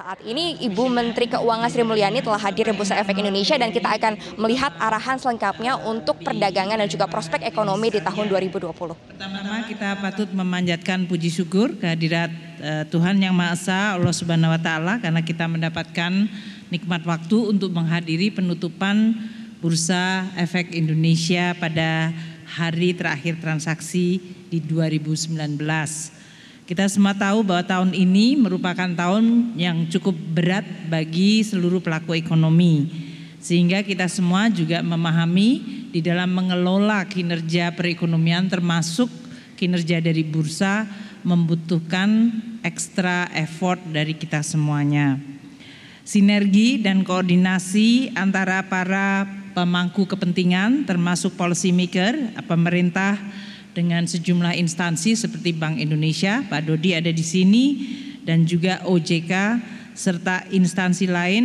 Saat ini Ibu Menteri Keuangan Sri Mulyani telah hadir di Bursa Efek Indonesia dan kita akan melihat arahan selengkapnya untuk perdagangan dan juga prospek ekonomi di tahun 2020. Pertama-tama kita patut memanjatkan puji syukur kehadirat uh, Tuhan Yang Maha Esa Allah Subhanahu wa taala karena kita mendapatkan nikmat waktu untuk menghadiri penutupan Bursa Efek Indonesia pada hari terakhir transaksi di 2019 kita semua tahu bahwa tahun ini merupakan tahun yang cukup berat bagi seluruh pelaku ekonomi. Sehingga kita semua juga memahami di dalam mengelola kinerja perekonomian termasuk kinerja dari bursa membutuhkan ekstra effort dari kita semuanya. Sinergi dan koordinasi antara para pemangku kepentingan termasuk policy maker, pemerintah, dengan sejumlah instansi seperti Bank Indonesia, Pak Dodi ada di sini, dan juga OJK serta instansi lain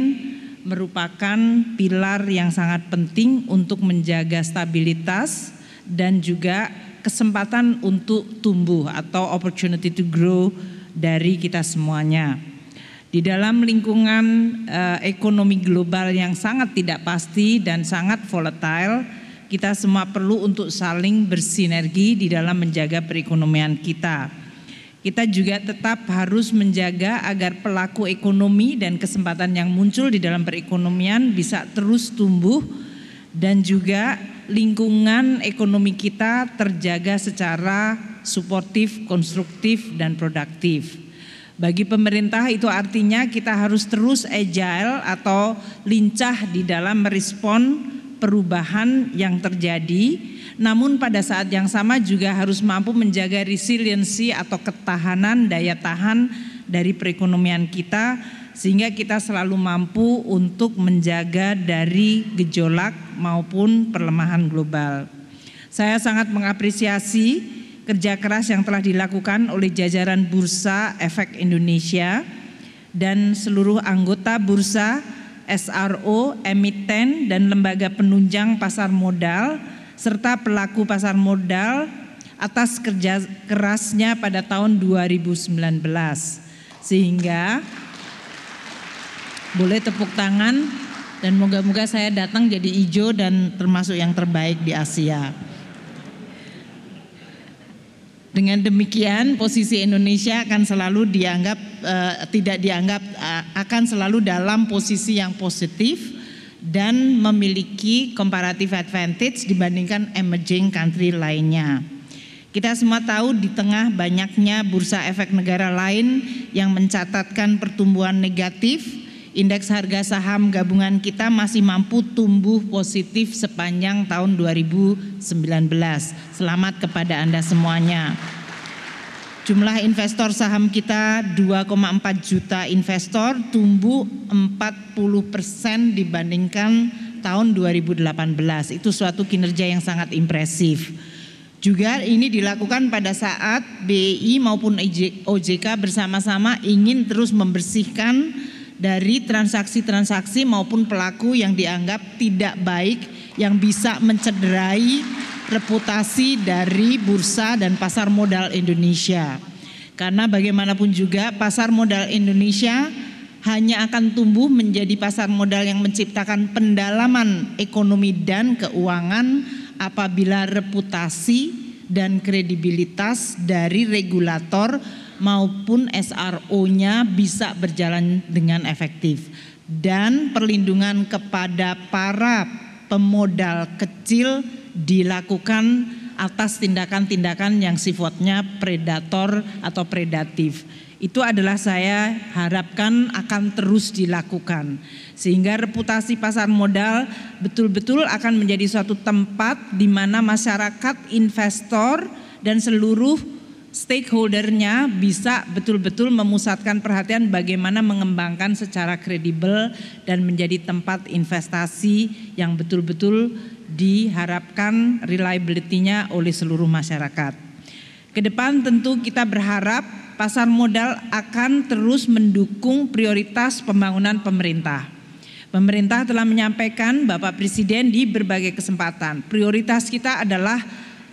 merupakan pilar yang sangat penting untuk menjaga stabilitas dan juga kesempatan untuk tumbuh atau opportunity to grow dari kita semuanya. Di dalam lingkungan uh, ekonomi global yang sangat tidak pasti dan sangat volatile, kita semua perlu untuk saling bersinergi di dalam menjaga perekonomian kita. Kita juga tetap harus menjaga agar pelaku ekonomi dan kesempatan yang muncul di dalam perekonomian bisa terus tumbuh dan juga lingkungan ekonomi kita terjaga secara suportif, konstruktif, dan produktif. Bagi pemerintah itu artinya kita harus terus agile atau lincah di dalam merespon perubahan yang terjadi, namun pada saat yang sama juga harus mampu menjaga resiliensi atau ketahanan daya tahan dari perekonomian kita sehingga kita selalu mampu untuk menjaga dari gejolak maupun perlemahan global. Saya sangat mengapresiasi kerja keras yang telah dilakukan oleh jajaran Bursa Efek Indonesia dan seluruh anggota Bursa SRO, emiten, dan lembaga penunjang pasar modal, serta pelaku pasar modal atas kerja kerasnya pada tahun 2019. Sehingga boleh tepuk tangan dan moga-moga saya datang jadi ijo dan termasuk yang terbaik di Asia. Dengan demikian, posisi Indonesia akan selalu dianggap uh, tidak dianggap eh, akan selalu dalam posisi yang positif dan memiliki comparative advantage dibandingkan emerging country lainnya. Kita semua tahu di tengah banyaknya bursa efek negara lain yang mencatatkan pertumbuhan negatif, Indeks harga saham gabungan kita masih mampu tumbuh positif sepanjang tahun 2019. Selamat kepada Anda semuanya. Jumlah investor saham kita 2,4 juta investor tumbuh 40 persen dibandingkan tahun 2018. Itu suatu kinerja yang sangat impresif. Juga ini dilakukan pada saat BI maupun OJK bersama-sama ingin terus membersihkan dari transaksi-transaksi maupun pelaku yang dianggap tidak baik yang bisa mencederai reputasi dari bursa dan pasar modal Indonesia. Karena bagaimanapun juga pasar modal Indonesia hanya akan tumbuh menjadi pasar modal yang menciptakan pendalaman ekonomi dan keuangan apabila reputasi dan kredibilitas dari regulator maupun SRO-nya bisa berjalan dengan efektif dan perlindungan kepada para pemodal kecil dilakukan atas tindakan-tindakan yang sifatnya predator atau predatif. Itu adalah saya harapkan akan terus dilakukan. Sehingga reputasi pasar modal betul-betul akan menjadi suatu tempat di mana masyarakat, investor dan seluruh stakeholdernya bisa betul-betul memusatkan perhatian bagaimana mengembangkan secara kredibel dan menjadi tempat investasi yang betul-betul diharapkan reliability-nya oleh seluruh masyarakat. Kedepan tentu kita berharap pasar modal akan terus mendukung prioritas pembangunan pemerintah. Pemerintah telah menyampaikan Bapak Presiden di berbagai kesempatan, prioritas kita adalah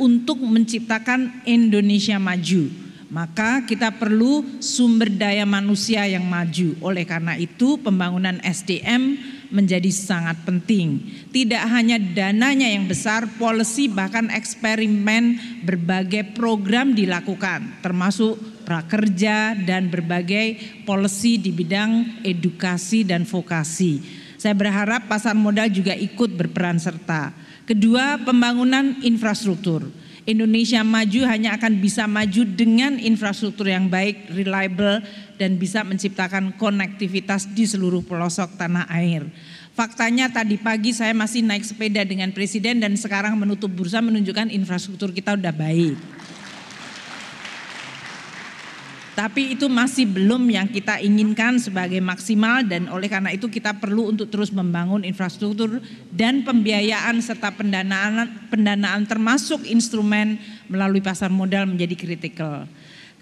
untuk menciptakan Indonesia maju. Maka kita perlu sumber daya manusia yang maju. Oleh karena itu pembangunan SDM menjadi sangat penting. Tidak hanya dananya yang besar, polisi bahkan eksperimen berbagai program dilakukan. Termasuk prakerja dan berbagai polisi di bidang edukasi dan vokasi. Saya berharap pasar modal juga ikut berperan serta. Kedua, pembangunan infrastruktur. Indonesia maju hanya akan bisa maju dengan infrastruktur yang baik, reliable, dan bisa menciptakan konektivitas di seluruh pelosok tanah air. Faktanya tadi pagi saya masih naik sepeda dengan presiden dan sekarang menutup bursa menunjukkan infrastruktur kita udah baik. Tapi itu masih belum yang kita inginkan sebagai maksimal dan oleh karena itu kita perlu untuk terus membangun infrastruktur dan pembiayaan serta pendanaan pendanaan termasuk instrumen melalui pasar modal menjadi kritikal.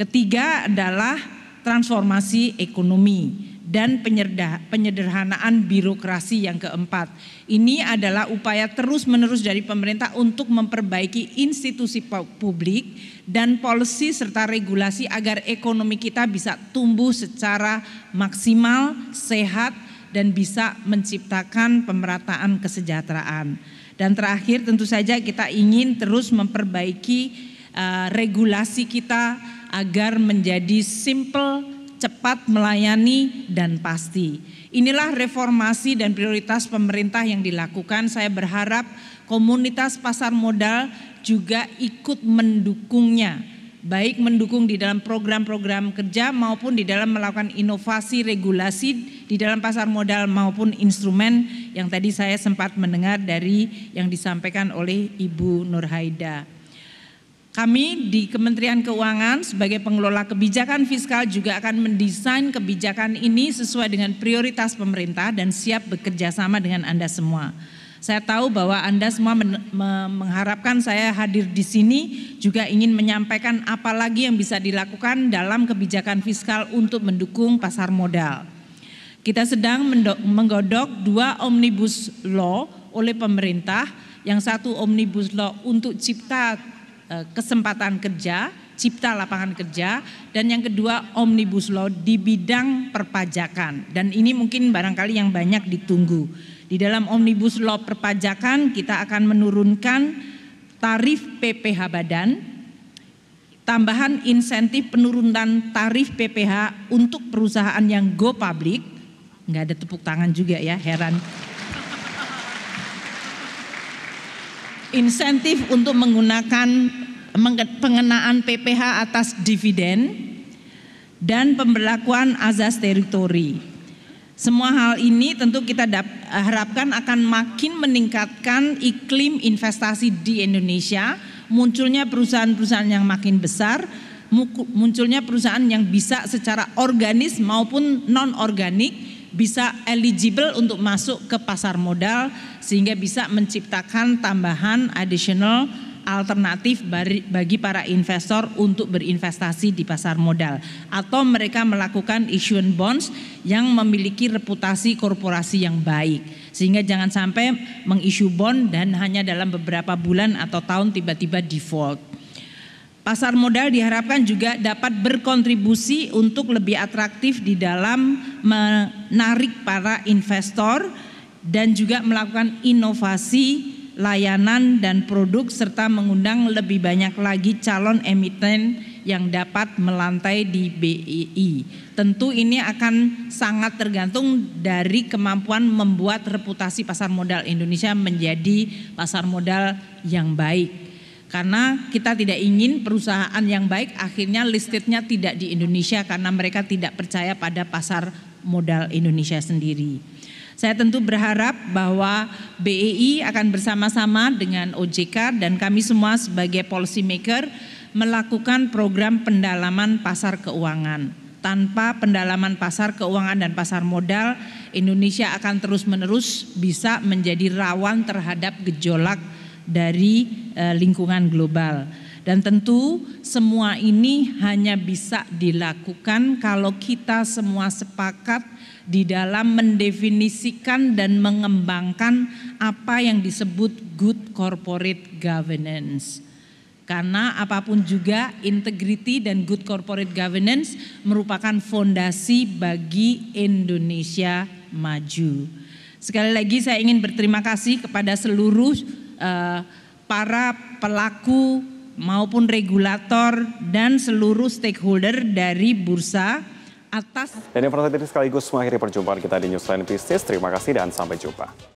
Ketiga adalah transformasi ekonomi dan penyederhanaan birokrasi yang keempat. Ini adalah upaya terus-menerus dari pemerintah untuk memperbaiki institusi publik dan polisi serta regulasi agar ekonomi kita bisa tumbuh secara maksimal, sehat, dan bisa menciptakan pemerataan kesejahteraan. Dan terakhir tentu saja kita ingin terus memperbaiki uh, regulasi kita agar menjadi simple cepat melayani, dan pasti. Inilah reformasi dan prioritas pemerintah yang dilakukan. Saya berharap komunitas pasar modal juga ikut mendukungnya, baik mendukung di dalam program-program kerja maupun di dalam melakukan inovasi regulasi di dalam pasar modal maupun instrumen yang tadi saya sempat mendengar dari yang disampaikan oleh Ibu Nurhaida. Kami di Kementerian Keuangan sebagai pengelola kebijakan fiskal juga akan mendesain kebijakan ini sesuai dengan prioritas pemerintah dan siap bekerja sama dengan Anda semua. Saya tahu bahwa Anda semua men mengharapkan saya hadir di sini juga ingin menyampaikan apa lagi yang bisa dilakukan dalam kebijakan fiskal untuk mendukung pasar modal. Kita sedang menggodok dua omnibus law oleh pemerintah, yang satu omnibus law untuk cipta Eh, kesempatan kerja, cipta lapangan kerja, dan yang kedua omnibus law di bidang perpajakan. Dan ini mungkin barangkali yang banyak ditunggu. Di dalam omnibus law perpajakan kita akan menurunkan tarif PPh badan, tambahan insentif penurunan tarif PPh untuk perusahaan yang go public. Nggak ada tepuk tangan juga ya, heran. insentif untuk menggunakan pengenaan PPH atas dividen dan pemberlakuan azas teritori. Semua hal ini tentu kita harapkan akan makin meningkatkan iklim investasi di Indonesia, munculnya perusahaan-perusahaan yang makin besar, munculnya perusahaan yang bisa secara organis maupun non-organik bisa eligible untuk masuk ke pasar modal sehingga bisa menciptakan tambahan additional alternatif bagi para investor untuk berinvestasi di pasar modal atau mereka melakukan issuance bonds yang memiliki reputasi korporasi yang baik sehingga jangan sampai mengissue bond dan hanya dalam beberapa bulan atau tahun tiba-tiba default. Pasar modal diharapkan juga dapat berkontribusi untuk lebih atraktif di dalam menarik para investor dan juga melakukan inovasi layanan dan produk serta mengundang lebih banyak lagi calon emiten yang dapat melantai di BII. Tentu ini akan sangat tergantung dari kemampuan membuat reputasi pasar modal Indonesia menjadi pasar modal yang baik. Karena kita tidak ingin perusahaan yang baik akhirnya listednya tidak di Indonesia karena mereka tidak percaya pada pasar modal Indonesia sendiri. Saya tentu berharap bahwa BEI akan bersama-sama dengan OJK dan kami semua sebagai policy maker melakukan program pendalaman pasar keuangan. Tanpa pendalaman pasar keuangan dan pasar modal, Indonesia akan terus-menerus bisa menjadi rawan terhadap gejolak dari uh, lingkungan global. Dan tentu semua ini hanya bisa dilakukan kalau kita semua sepakat di dalam mendefinisikan dan mengembangkan apa yang disebut good corporate governance. Karena apapun juga integrity dan good corporate governance merupakan fondasi bagi Indonesia maju. Sekali lagi saya ingin berterima kasih kepada seluruh Eh, para pelaku maupun regulator dan seluruh stakeholder dari bursa atas. Dan informasi ini sekaligus mengakhiri perjumpaan kita di Newsline Business. Terima kasih dan sampai jumpa.